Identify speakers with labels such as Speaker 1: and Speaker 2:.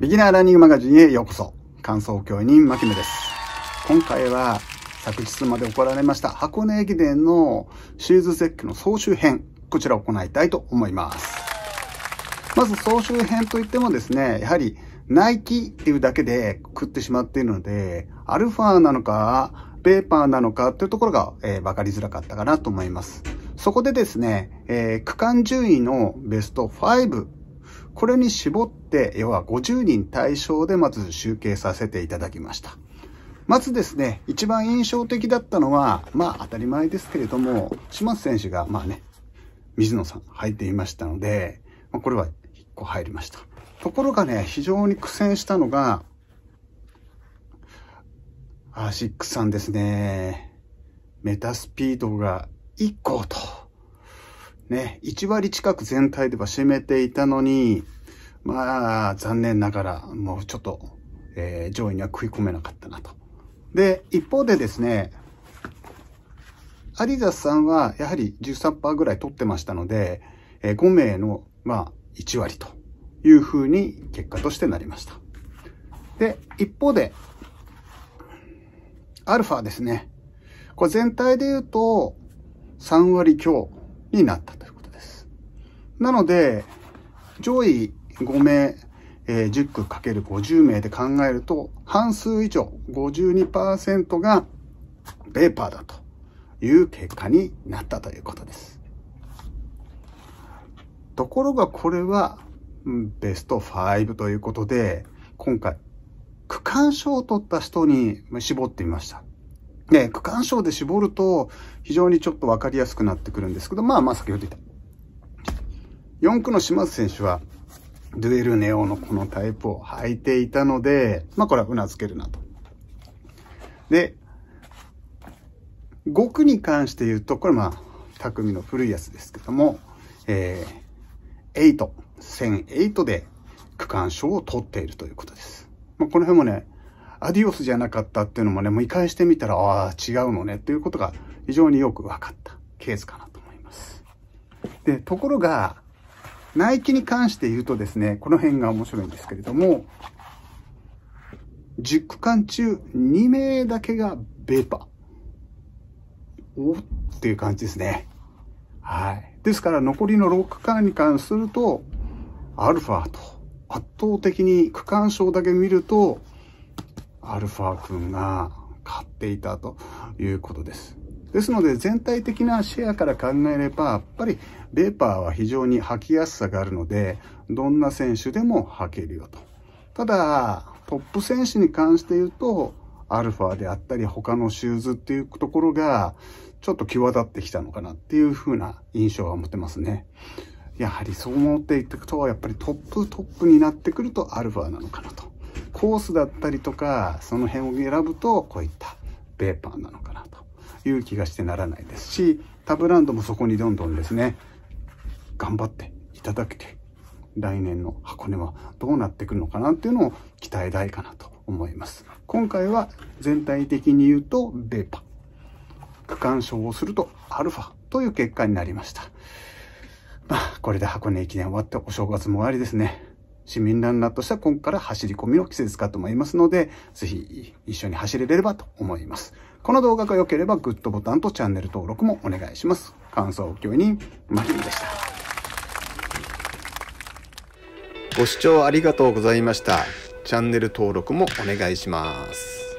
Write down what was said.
Speaker 1: ビギナーランニングマガジンへようこそ。感想教員牧野です。今回は、昨日まで行われました箱根駅伝のシューズゼックの総集編、こちらを行いたいと思います。まず総集編といってもですね、やはり、ナイキっていうだけで食ってしまっているので、アルファなのか、ペーパーなのかっていうところが、えー、分かりづらかったかなと思います。そこでですね、えー、区間順位のベスト5、これに絞っ、要は50人対象でまず集計させていただきました。まずですね、一番印象的だったのは、まあ当たり前ですけれども、島津選手がまあね、水野さん入っていましたので、まあ、これは1個入りました。ところがね、非常に苦戦したのが、アーシックさんですね。メタスピードが1個と。ね、1割近く全体では占めていたのに、まあ、残念ながら、もうちょっと、えー、上位には食い込めなかったなと。で、一方でですね、アリザスさんはやはり13%ぐらい取ってましたので、えー、5名の、まあ、1割というふうに結果としてなりました。で、一方で、アルファですね。これ全体で言うと3割強になったということです。なので、上位5名、えー、10区かける5 0名で考えると、半数以上、52%がペーパーだという結果になったということです。ところがこれは、ベスト5ということで、今回、区間賞を取った人に絞ってみました。で、区間賞で絞ると、非常にちょっとわかりやすくなってくるんですけど、まあまあ先ほど言った。4区の島津選手は、デュエルネオのこのタイプを履いていたので、まあこれはうなずけるなと。で、5区に関して言うと、これまあ、匠の古いやつですけども、えー、8、1008で区間賞を取っているということです。まあ、この辺もね、アディオスじゃなかったっていうのもね、もう見返してみたら、ああ、違うのねっていうことが非常によく分かったケースかなと思います。で、ところが、ナイキに関して言うとですね、この辺が面白いんですけれども、10区間中2名だけがベーパー。おっていう感じですね。はい。ですから残りの6区間に関すると、アルファと圧倒的に区間賞だけ見ると、アルファ君が買っていたということです。ですので全体的なシェアから考えればやっぱりベーパーは非常に履きやすさがあるのでどんな選手でも履けるよとただトップ選手に関して言うとアルファであったり他のシューズっていうところがちょっと際立ってきたのかなっていう風な印象は持てますねやはりそう思っていくとやっぱりトップトップになってくるとアルファなのかなとコースだったりとかその辺を選ぶとこういったベーパーなのかなという気がしてならないですし、他ブランドもそこにどんどんですね、頑張っていただけて、来年の箱根はどうなってくるのかなっていうのを期待大かなと思います。今回は全体的に言うと、ベーパ。区間賞をすると、アルファという結果になりました。まあ、これで箱根駅伝終わってお正月も終わりですね。市民ランナーとしては今から走り込みの季節かと思いますので、ぜひ一緒に走れればと思います。この動画が良ければグッドボタンとチャンネル登録もお願いします。感想を共有にマリンでした。ご視聴ありがとうございました。チャンネル登録もお願いします。